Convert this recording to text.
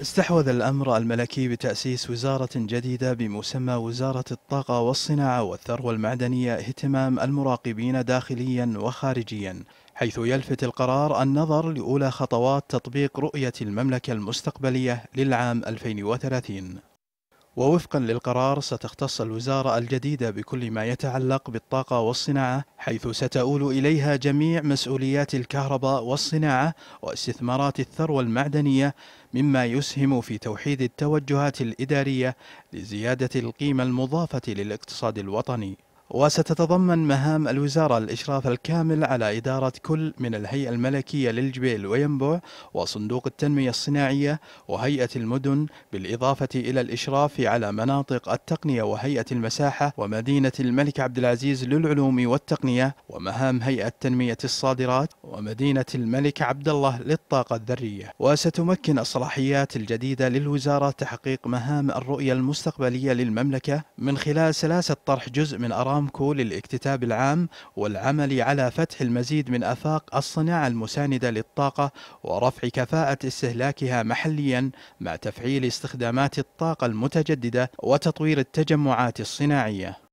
استحوذ الأمر الملكي بتأسيس وزارة جديدة بمسمى وزارة الطاقة والصناعة والثروة المعدنية اهتمام المراقبين داخليا وخارجيا حيث يلفت القرار النظر لأولى خطوات تطبيق رؤية المملكة المستقبلية للعام 2030 ووفقا للقرار ستختص الوزارة الجديدة بكل ما يتعلق بالطاقة والصناعة حيث ستؤول إليها جميع مسؤوليات الكهرباء والصناعة واستثمارات الثروة المعدنية مما يسهم في توحيد التوجهات الإدارية لزيادة القيمة المضافة للاقتصاد الوطني وستتضمن مهام الوزارة الإشراف الكامل على إدارة كل من الهيئة الملكية للجبيل وينبع وصندوق التنمية الصناعية وهيئة المدن بالإضافة إلى الإشراف على مناطق التقنية وهيئة المساحة ومدينة الملك عبد العزيز للعلوم والتقنية ومهام هيئة تنمية الصادرات ومدينة الملك عبد الله للطاقة الذرية وستمكن الصلاحيات الجديدة للوزارة تحقيق مهام الرؤية المستقبلية للمملكة من خلال سلاسة طرح جزء من أرام أرامكو للاكتتاب العام والعمل على فتح المزيد من آفاق الصناعة المساندة للطاقة ورفع كفاءة استهلاكها محليا مع تفعيل استخدامات الطاقة المتجددة وتطوير التجمعات الصناعية